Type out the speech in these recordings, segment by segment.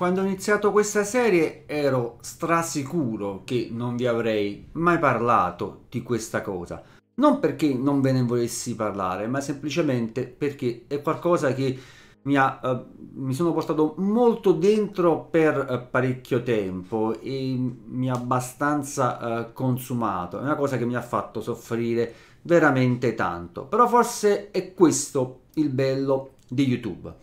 Quando ho iniziato questa serie ero strasicuro che non vi avrei mai parlato di questa cosa. Non perché non ve ne volessi parlare, ma semplicemente perché è qualcosa che mi, ha, eh, mi sono portato molto dentro per eh, parecchio tempo e mi ha abbastanza eh, consumato. È una cosa che mi ha fatto soffrire veramente tanto. Però forse è questo il bello di YouTube.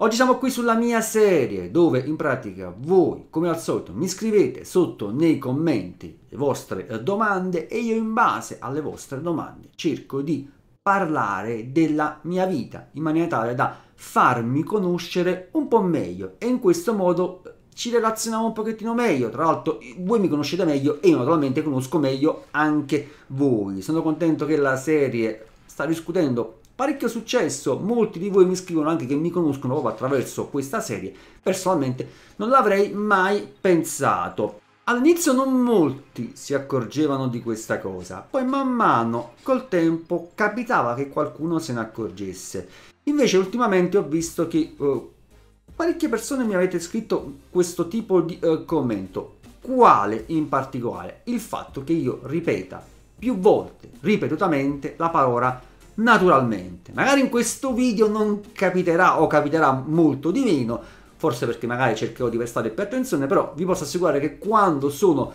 Oggi siamo qui sulla mia serie dove in pratica voi come al solito mi scrivete sotto nei commenti le vostre eh, domande e io in base alle vostre domande cerco di parlare della mia vita in maniera tale da farmi conoscere un po' meglio e in questo modo eh, ci relazioniamo un pochettino meglio. Tra l'altro, voi mi conoscete meglio e io naturalmente conosco meglio anche voi. Sono contento che la serie sta discutendo parecchio successo, molti di voi mi scrivono anche che mi conoscono proprio attraverso questa serie, personalmente non l'avrei mai pensato. All'inizio non molti si accorgevano di questa cosa, poi man mano, col tempo, capitava che qualcuno se ne accorgesse. Invece ultimamente ho visto che uh, parecchie persone mi avete scritto questo tipo di uh, commento. Quale in particolare? Il fatto che io ripeta più volte, ripetutamente, la parola naturalmente. Magari in questo video non capiterà o capiterà molto di meno, forse perché magari cercherò di prestare più attenzione, però vi posso assicurare che quando sono,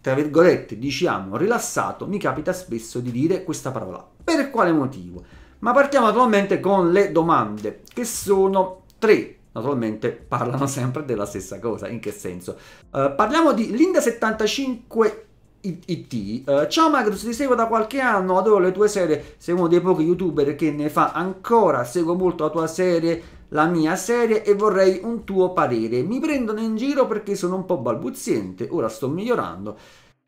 tra virgolette, diciamo, rilassato, mi capita spesso di dire questa parola. Per quale motivo? Ma partiamo naturalmente con le domande, che sono tre. Naturalmente parlano sempre della stessa cosa, in che senso? Uh, parliamo di Linda 75 IT. Uh, eh, ciao Magnus, ti seguo da qualche anno, adoro le tue serie, sei uno dei pochi youtuber che ne fa ancora, seguo molto la tua serie, la mia serie e vorrei un tuo parere. Mi prendono in giro perché sono un po' balbuziente, ora sto migliorando,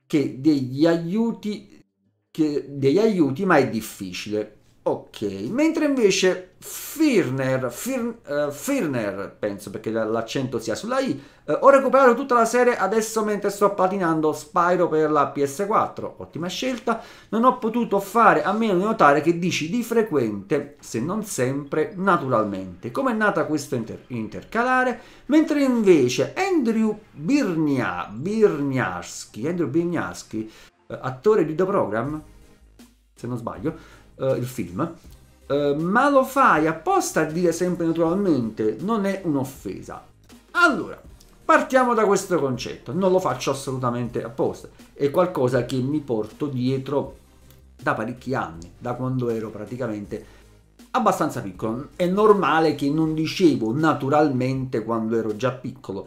che degli aiuti, che degli aiuti ma è difficile. Ok, mentre invece Firner, Fir, uh, Firner, penso perché l'accento sia sulla I, uh, ho recuperato tutta la serie adesso mentre sto patinando Spyro per la PS4, ottima scelta, non ho potuto fare a meno di notare che dici di frequente, se non sempre, naturalmente, come è nata questo inter intercalare, mentre invece Andrew Birnia, Birniarski, Andrew Birniarski, uh, attore di The Program, se non sbaglio, eh, il film, eh, ma lo fai apposta a dire sempre naturalmente, non è un'offesa. Allora, partiamo da questo concetto, non lo faccio assolutamente apposta, è qualcosa che mi porto dietro da parecchi anni, da quando ero praticamente abbastanza piccolo. È normale che non dicevo naturalmente quando ero già piccolo.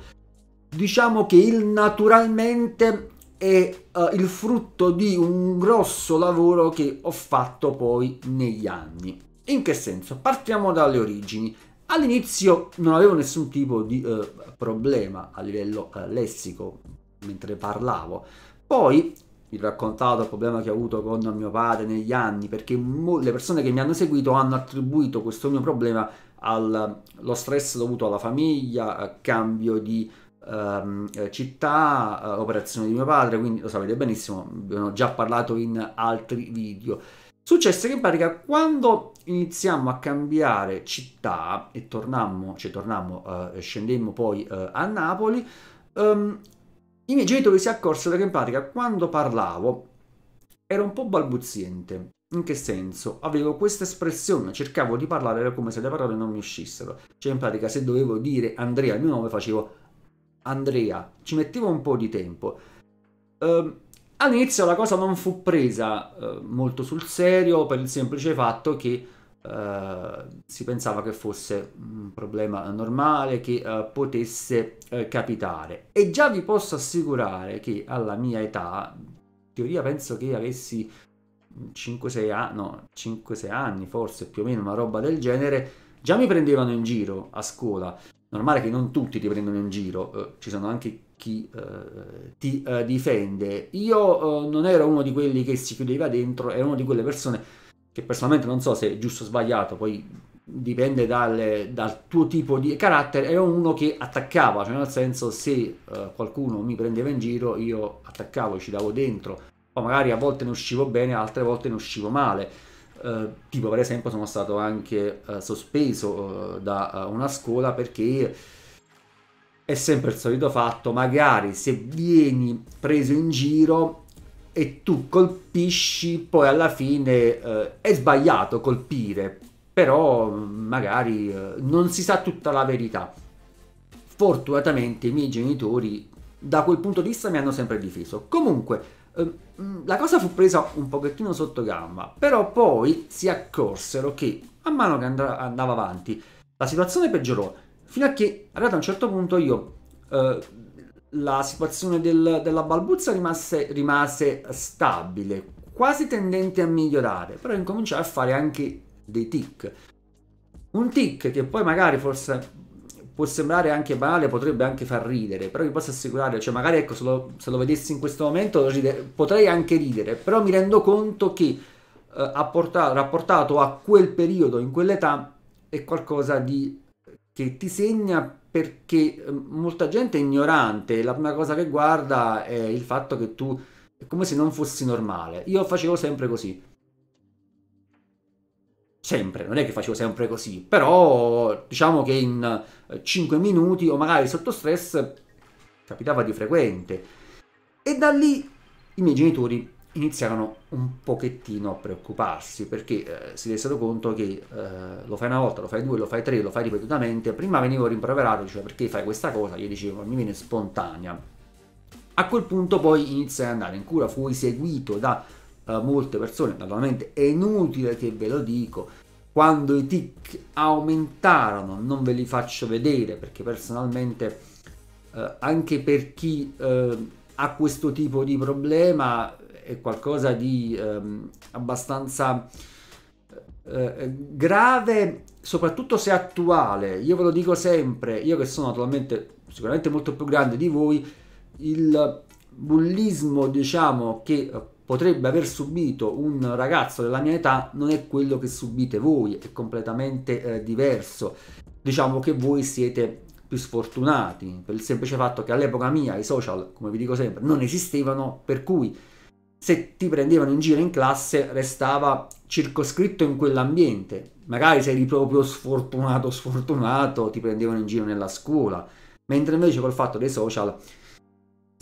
Diciamo che il naturalmente è uh, il frutto di un grosso lavoro che ho fatto poi negli anni. In che senso? Partiamo dalle origini. All'inizio non avevo nessun tipo di uh, problema a livello uh, lessico mentre parlavo. Poi vi ho raccontato il problema che ho avuto con mio padre negli anni perché mo- le persone che mi hanno seguito hanno attribuito questo mio problema allo stress dovuto alla famiglia, a cambio di ehm, città, eh, operazione di mio padre, quindi lo sapete benissimo, vi ho già parlato in altri video. Successe che in pratica quando iniziamo a cambiare città e tornammo, cioè tornammo, eh, scendemmo poi eh, a Napoli, ehm, i miei genitori si accorsero che in pratica quando parlavo era un po' balbuziente. In che senso? Avevo questa espressione, cercavo di parlare come se le parole non mi uscissero. Cioè in pratica se dovevo dire Andrea il mio nome facevo Andrea, ci mettevo un po' di tempo. Uh, all'inizio la cosa non fu presa uh, molto sul serio per il semplice fatto che Uh, si pensava che fosse un problema normale che uh, potesse uh, capitare e già vi posso assicurare che alla mia età in teoria penso che avessi 5-6 anni no 5-6 anni forse più o meno una roba del genere già mi prendevano in giro a scuola normale che non tutti ti prendono in giro, eh, ci sono anche chi eh, ti eh, difende. Io eh, non ero uno di quelli che si chiudeva dentro, ero una di quelle persone che personalmente non so se è giusto o sbagliato, poi dipende dal, dal tuo tipo di carattere, ero uno che attaccava, cioè nel senso se eh, qualcuno mi prendeva in giro io attaccavo, ci davo dentro, poi magari a volte ne uscivo bene, altre volte ne uscivo male Uh, tipo per esempio sono stato anche uh, sospeso uh, da una scuola perché è sempre il solito fatto, magari se vieni preso in giro e tu colpisci, poi alla fine è sbagliato colpire, però mm, magari non si sa tutta la verità. Fortunatamente i miei genitori da quel punto di vista mi hanno sempre difeso. Comunque, Ehm, mm, la cosa fu presa un pochettino sotto gamba, però poi si accorsero che a mano che andava avanti la situazione peggiorò, fino a che arrivato a un certo punto io eh, la situazione del, della balbuzza rimase, rimase, stabile, quasi tendente a migliorare, però incominciai a fare anche dei tic. Un tic che poi magari forse può sembrare anche banale, potrebbe anche far ridere, però vi posso assicurare, cioè magari ecco, se lo, se lo vedessi in questo momento ride, potrei anche ridere, però mi rendo conto che eh, apportato, rapportato a quel periodo, in quell'età, è qualcosa di, che ti segna perché ehm, molta gente è ignorante, la prima cosa che guarda è il fatto che tu, è come se non fossi normale. Io facevo sempre così, sempre, non è che facevo sempre così, però diciamo che in 5 eh, minuti o magari sotto stress capitava di frequente. E da lì i miei genitori iniziarono un pochettino a preoccuparsi perché eh, si resero conto che eh, lo fai una volta, lo fai due, lo fai tre, lo fai ripetutamente. Prima venivo rimproverato, cioè perché fai questa cosa, io dicevo mi viene spontanea. A quel punto poi iniziai ad andare in cura, fui seguito da eh, molte persone, naturalmente è inutile che ve lo dico, quando i tic aumentarono, non ve li faccio vedere perché personalmente uh, anche per chi uh, ha questo tipo di problema è qualcosa di um, abbastanza grave soprattutto se attuale io ve lo dico sempre io che sono naturalmente sicuramente molto più grande di voi il bullismo diciamo che potrebbe aver subito un ragazzo della mia età non è quello che subite voi, è completamente eh, diverso. Diciamo che voi siete più sfortunati per il semplice fatto che all'epoca mia i social, come vi dico sempre, non esistevano, per cui se ti prendevano in giro in classe restava circoscritto in quell'ambiente. Magari se eri proprio sfortunato, sfortunato, ti prendevano in giro nella scuola. Mentre invece col fatto dei social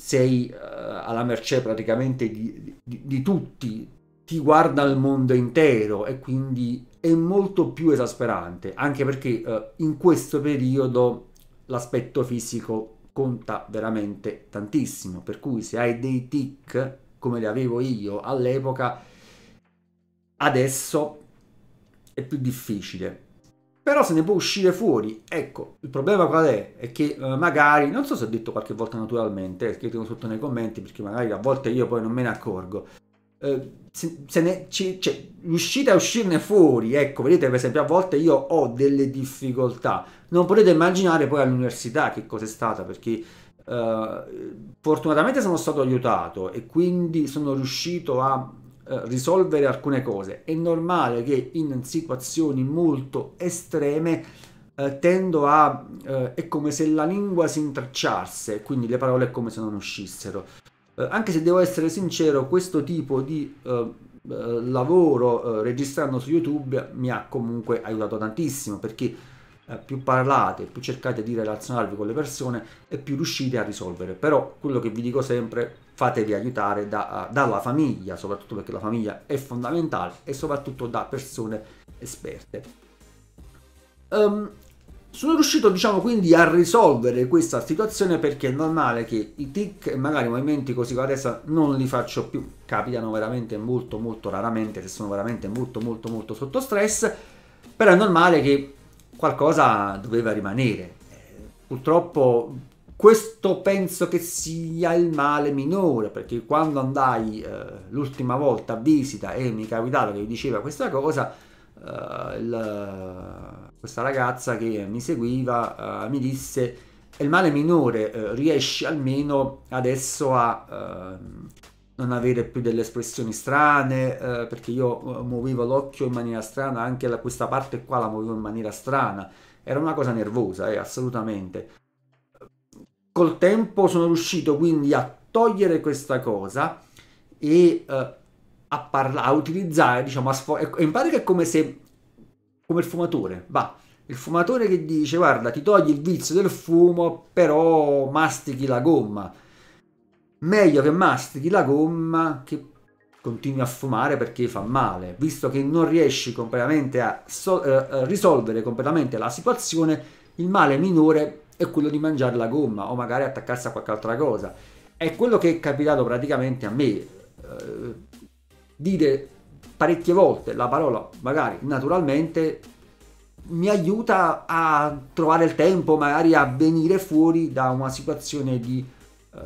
sei uh, alla mercé praticamente di, di, di tutti, ti guarda il mondo intero e quindi è molto più esasperante, anche perché eh, in questo periodo l'aspetto fisico conta veramente tantissimo, per cui se hai dei tic come li avevo io all'epoca, adesso è più difficile però se ne può uscire fuori. Ecco, il problema qual è? È che eh, magari, non so se ho detto qualche volta naturalmente, scrivetelo sotto nei commenti perché magari a volte io poi non me ne accorgo. Eh, se, se ne, ci, cioè, riuscite a uscirne fuori, ecco, vedete per esempio a volte io ho delle difficoltà. Non potete immaginare poi all'università che cosa è stata perché eh, fortunatamente sono stato aiutato e quindi sono riuscito a eh, risolvere alcune cose. È normale che in situazioni molto estreme eh, tendo a... Eh, è come se la lingua si intrecciasse, quindi le parole è come se non uscissero. Eh, anche se devo essere sincero, questo tipo di eh, eh, lavoro registrando su YouTube mi ha comunque aiutato tantissimo perché eh, più parlate, più cercate di relazionarvi con le persone e più riuscite a risolvere. Però quello che vi dico sempre, fatevi aiutare da, uh, dalla famiglia, soprattutto perché la famiglia è fondamentale e soprattutto da persone esperte. Um, sono riuscito diciamo quindi a risolvere questa situazione perché è normale che i tic e magari movimenti così come adesso non li faccio più, capitano veramente molto molto raramente se sono veramente molto molto molto sotto stress, però è normale che qualcosa doveva rimanere. Eh, purtroppo questo penso che sia il male minore, perché quando andai eh, l'ultima volta a visita e mi capitava che mi diceva questa cosa, eh, il, questa ragazza che mi seguiva eh, mi disse il male minore eh, riesce almeno adesso a ehm, non avere più delle espressioni strane, eh, perché io eh, muovevo l'occhio in maniera strana, anche la, questa parte qua la muovevo in maniera strana, era una cosa nervosa, eh, assolutamente. Col tempo sono riuscito quindi a togliere questa cosa e eh, a, parlare, a utilizzare, diciamo, a sfo- in pratica è come se, come il fumatore, va, il fumatore che dice guarda ti togli il vizio del fumo però mastichi la gomma, meglio che mastichi la gomma che continui a fumare perché fa male, visto che non riesci completamente a, so a eh, eh, risolvere completamente la situazione, il male minore è quello di mangiare la gomma o magari attaccarsi a qualche altra cosa. È quello che è capitato praticamente a me. Eh, dire parecchie volte la parola, magari naturalmente, mi aiuta a trovare il tempo, magari a venire fuori da una situazione di eh,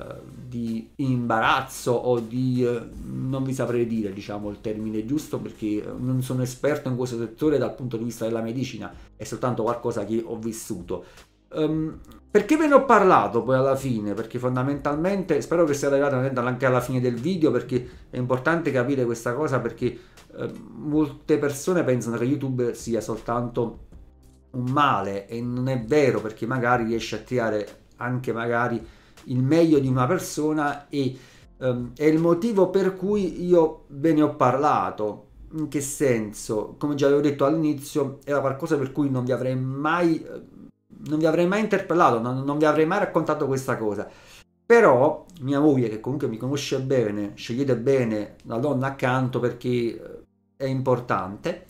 di imbarazzo o di... Eh, non vi saprei dire diciamo il termine giusto perché eh, non sono esperto in questo settore dal punto di vista della medicina, è soltanto qualcosa che ho vissuto. Um, perché ve ne ho parlato poi alla fine? Perché fondamentalmente spero che siate arrivati anche alla fine del video perché è importante capire questa cosa perché eh, molte persone pensano che YouTube sia soltanto un male e non è vero perché magari riesce a tirare anche magari il meglio di una persona e um, è il motivo per cui io ve ne ho parlato. In che senso? Come già avevo detto all'inizio, era qualcosa per cui non vi avrei mai, ehm, non vi avrei mai interpellato, non, non vi avrei mai raccontato questa cosa. Però mia moglie, che comunque mi conosce bene, scegliete bene la donna accanto perché eh, è importante,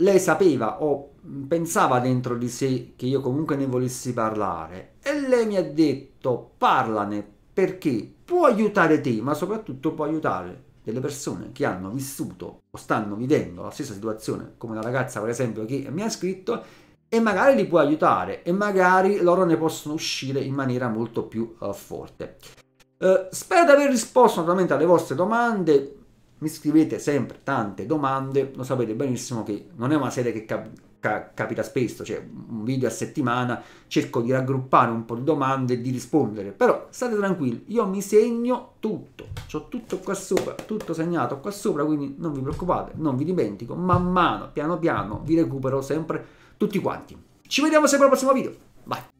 lei sapeva o pensava dentro di sé che io comunque ne volessi parlare e lei mi ha detto parlane perché può aiutare te, ma soprattutto può aiutare delle persone che hanno vissuto o stanno vivendo la stessa situazione, come la ragazza per esempio che mi ha scritto, e magari li può aiutare e magari loro ne possono uscire in maniera molto più uh, forte. Uh, spero di aver risposto naturalmente alle vostre domande, mi scrivete sempre tante domande, lo sapete benissimo che non è una serie che cap ca capita spesso, cioè un video a settimana, cerco di raggruppare un po' di domande e di rispondere, però state tranquilli, io mi segno tutto, ho tutto qua sopra, tutto segnato qua sopra, quindi non vi preoccupate, non vi dimentico, man mano, piano piano, vi recupero sempre tutti quanti. Ci vediamo sempre al prossimo video, bye!